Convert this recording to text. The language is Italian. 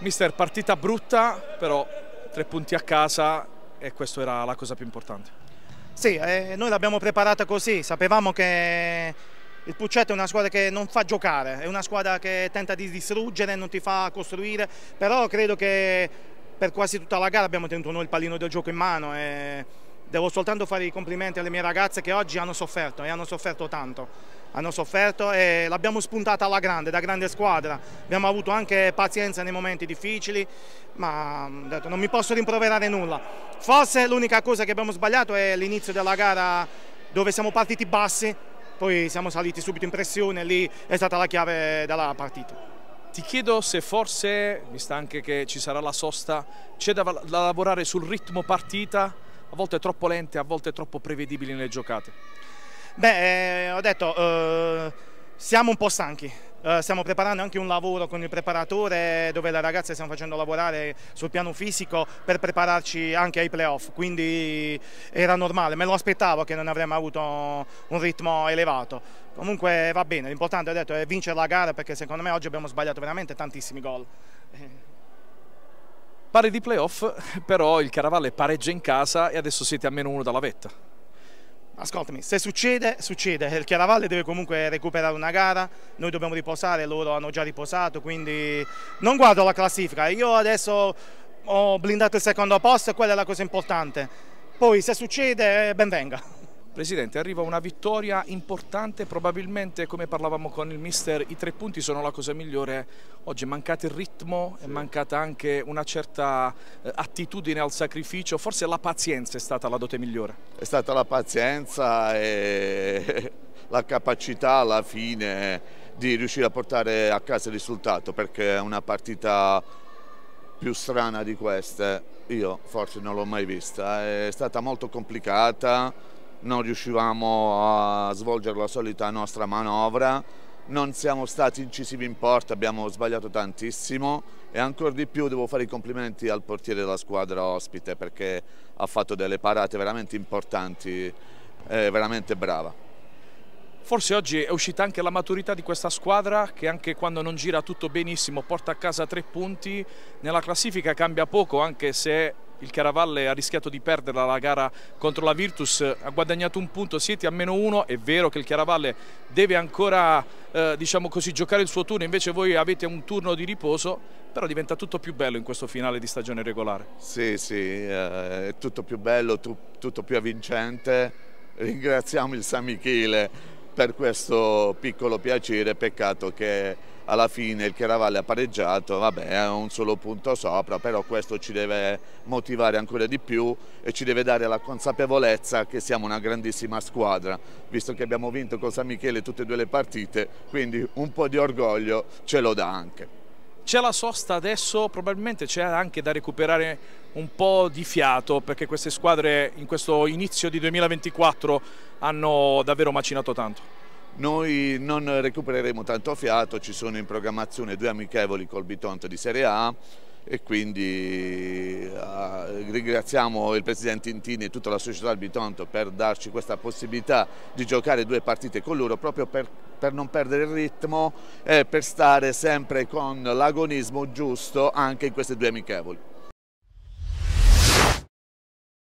Mister, partita brutta, però tre punti a casa e questa era la cosa più importante. Sì, eh, noi l'abbiamo preparata così, sapevamo che il Puccetto è una squadra che non fa giocare, è una squadra che tenta di distruggere, non ti fa costruire, però credo che per quasi tutta la gara abbiamo tenuto noi il pallino del gioco in mano. E devo soltanto fare i complimenti alle mie ragazze che oggi hanno sofferto e hanno sofferto tanto. Hanno sofferto e l'abbiamo spuntata alla grande, da grande squadra. Abbiamo avuto anche pazienza nei momenti difficili, ma mm, detto, non mi posso rimproverare nulla. Forse l'unica cosa che abbiamo sbagliato è l'inizio della gara dove siamo partiti bassi, poi siamo saliti subito in pressione, lì è stata la chiave della partita. Ti chiedo se forse, vista anche che ci sarà la sosta, c'è da, da lavorare sul ritmo partita a volte troppo lente, a volte troppo prevedibili nelle giocate? Beh, eh, ho detto, eh, siamo un po' stanchi. Eh, stiamo preparando anche un lavoro con il preparatore dove le ragazze stiamo facendo lavorare sul piano fisico per prepararci anche ai playoff, quindi era normale, me lo aspettavo che non avremmo avuto un ritmo elevato. Comunque va bene, l'importante è vincere la gara perché secondo me oggi abbiamo sbagliato veramente tantissimi gol. Pari di playoff, però il Caravalle pareggia in casa e adesso siete a meno uno dalla vetta. Ascoltami, se succede, succede. Il Chiaravalle deve comunque recuperare una gara, noi dobbiamo riposare, loro hanno già riposato, quindi non guardo la classifica. Io adesso ho blindato il secondo posto e quella è la cosa importante. Poi se succede, eh, benvenga. Presidente, arriva una vittoria importante, probabilmente come parlavamo con il mister, i tre punti sono la cosa migliore. Oggi è mancato il ritmo, sì. è mancata anche una certa eh, attitudine al sacrificio, forse la pazienza è stata la dote migliore. È stata la pazienza e la capacità alla fine di riuscire a portare a casa il risultato perché è una partita più strana di queste io forse non l'ho mai vista, è stata molto complicata non riuscivamo a svolgere la solita nostra manovra, non siamo stati incisivi in porta, abbiamo sbagliato tantissimo e ancora di più devo fare i complimenti al portiere della squadra ospite perché ha fatto delle parate veramente importanti è eh, veramente brava. Forse oggi è uscita anche la maturità di questa squadra che anche quando non gira tutto benissimo porta a casa tre punti, nella classifica cambia poco anche se il Caravalle ha rischiato di perderla la gara contro la Virtus, ha guadagnato un punto, siete a meno uno, è vero che il Caravalle deve ancora eh, diciamo così, giocare il suo turno, invece voi avete un turno di riposo, però diventa tutto più bello in questo finale di stagione regolare. Sì, sì, eh, è tutto più bello, tutto più avvincente, ringraziamo il San Michele per questo piccolo piacere, peccato che alla fine il Chiaravalle ha pareggiato, vabbè è un solo punto sopra, però questo ci deve motivare ancora di più e ci deve dare la consapevolezza che siamo una grandissima squadra, visto che abbiamo vinto con San Michele tutte e due le partite, quindi un po' di orgoglio ce lo dà anche. C'è la sosta adesso, probabilmente c'è anche da recuperare un po' di fiato perché queste squadre in questo inizio di 2024 hanno davvero macinato tanto. Noi non recupereremo tanto fiato, ci sono in programmazione due amichevoli col Bitonto di Serie A, e quindi ah, ringraziamo il Presidente Intini e tutta la società del Bitonto per darci questa possibilità di giocare due partite con loro proprio per, per non perdere il ritmo e per stare sempre con l'agonismo giusto anche in queste due amichevoli.